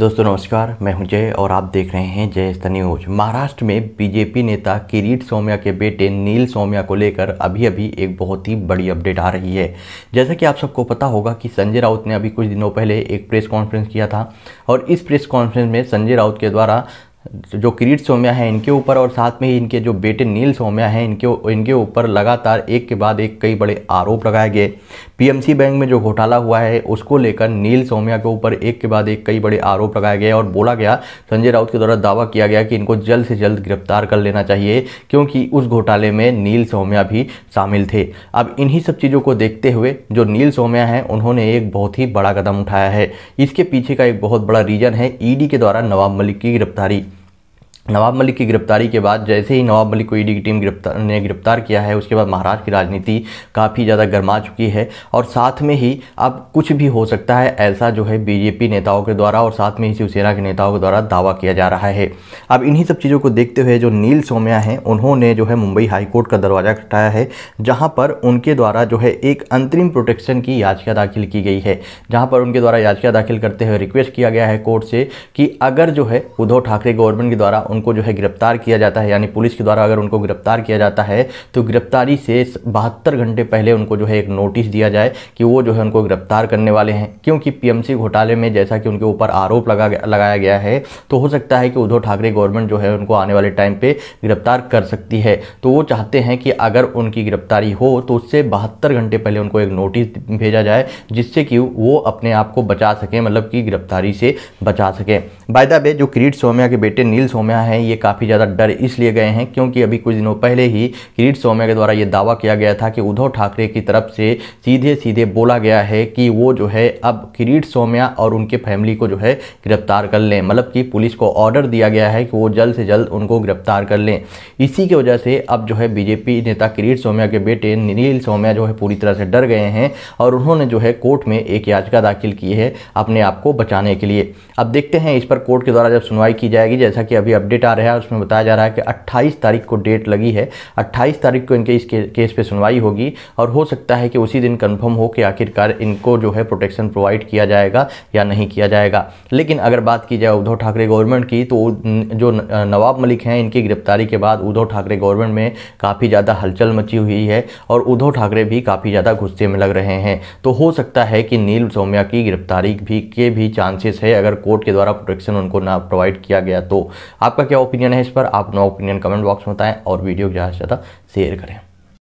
दोस्तों नमस्कार मैं हूं जय और आप देख रहे हैं जय न्यूज महाराष्ट्र में बीजेपी नेता किरीट सौम्या के बेटे नील सौम्या को लेकर अभी अभी एक बहुत ही बड़ी अपडेट आ रही है जैसा कि आप सबको पता होगा कि संजय राउत ने अभी कुछ दिनों पहले एक प्रेस कॉन्फ्रेंस किया था और इस प्रेस कॉन्फ्रेंस में संजय राउत के द्वारा जो किरीट सौम्या है इनके ऊपर और साथ में ही इनके जो बेटे नील सौम्या हैं इनके इनके ऊपर लगातार एक के बाद एक कई बड़े आरोप लगाए गए पीएमसी बैंक में जो घोटाला हुआ है उसको लेकर नील सौम्या के ऊपर एक के बाद एक कई बड़े आरोप लगाए गए और बोला गया संजय राउत के द्वारा दावा किया गया कि इनको जल्द से जल्द गिरफ्तार कर लेना चाहिए क्योंकि उस घोटाले में नील सौम्या भी शामिल थे अब इन्हीं सब चीज़ों को देखते हुए जो नील सौम्या हैं उन्होंने एक बहुत ही बड़ा कदम उठाया है इसके पीछे का एक बहुत बड़ा रीजन है ईडी के द्वारा नवाब मलिक की गिरफ्तारी नवाब मलिक की गिरफ्तारी के बाद जैसे ही नवाब मलिक को ईडी e की टीम गिरफ्तार ने गिरफ्तार किया है उसके बाद महाराष्ट्र की राजनीति काफ़ी ज़्यादा गर्मा चुकी है और साथ में ही अब कुछ भी हो सकता है ऐसा जो है बीजेपी नेताओं के द्वारा और साथ में ही शिवसेना के नेताओं के द्वारा दावा किया जा रहा है अब इन्हीं सब चीज़ों को देखते हुए जो नील सोम्या हैं उन्होंने जो है मुंबई हाईकोर्ट का दरवाज़ा खटाया है जहाँ पर उनके द्वारा जो है एक अंतरिम प्रोटेक्शन की याचिका दाखिल की गई है जहाँ पर उनके द्वारा याचिका दाखिल करते हुए रिक्वेस्ट किया गया है कोर्ट से कि अगर जो है उद्धव ठाकरे गवर्नमेंट के द्वारा उनको जो है गिरफ्तार किया जाता है यानी पुलिस के द्वारा अगर उनको गिरफ्तार किया जाता है तो गिरफ्तारी से बहत्तर घंटे पहले उनको जो है एक नोटिस दिया जाए कि वो जो है उनको गिरफ्तार करने वाले हैं क्योंकि पीएमसी घोटाले में जैसा कि उनके ऊपर आरोप लगा लगाया गया है तो हो सकता है कि उद्धव ठाकरे गवर्नमेंट जो है उनको आने वाले टाइम पर गिरफ्तार कर सकती है तो वो चाहते हैं कि अगर उनकी गिरफ्तारी हो तो उससे बहत्तर घंटे पहले उनको एक नोटिस भेजा जाए जिससे कि वो अपने आप को बचा सकें मतलब कि गिरफ्तारी से बचा सकें बाय द वे जो किरीट सोम्या के बेटे नील सोम्या कहना है ये काफ़ी ज़्यादा डर इसलिए गए हैं क्योंकि अभी कुछ दिनों पहले ही किरीट सोम्या के द्वारा ये दावा किया गया था कि उद्धव ठाकरे की तरफ से सीधे सीधे बोला गया है कि वो जो है अब किरीट सोम्या और उनके फैमिली को जो है गिरफ्तार कर लें मतलब कि पुलिस को ऑर्डर दिया गया है कि वो जल्द से जल्द उनको गिरफ्तार कर लें इसी की वजह से अब जो है बीजेपी नेता किरीट सोम्या के बेटे नील सोम्या जो है पूरी तरह से डर गए हैं और उन्होंने जो है कोर्ट में एक याचिका दाखिल की है अपने आप को बचाने के लिए अब देखते हैं इस पर कोर्ट के द्वारा जब सुनवाई की जाएगी जैसा कि अभी अब अपडेट आ रहा है उसमें बताया जा रहा है कि 28 तारीख को डेट लगी है 28 तारीख को इनके इस के, केस पे सुनवाई होगी और हो सकता है कि उसी दिन कंफर्म हो कि आखिरकार इनको जो है प्रोटेक्शन प्रोवाइड किया जाएगा या नहीं किया जाएगा लेकिन अगर बात की जाए उद्धव ठाकरे गवर्नमेंट की तो जो नवाब मलिक हैं इनकी गिरफ्तारी के बाद उद्धव ठाकरे गवर्नमेंट में काफ़ी ज़्यादा हलचल मची हुई है और उद्धव ठाकरे भी काफ़ी ज़्यादा गुस्से में लग रहे हैं तो हो सकता है कि नील सौम्या की गिरफ्तारी भी के भी चांसेस है अगर कोर्ट के द्वारा प्रोटेक्शन उनको ना प्रोवाइड किया गया तो आपका आपका क्या ओपिनियन है इस पर आप अपना ओपिनियन कमेंट बॉक्स में बताएं और वीडियो को ज़्यादा से ज़्यादा शेयर करें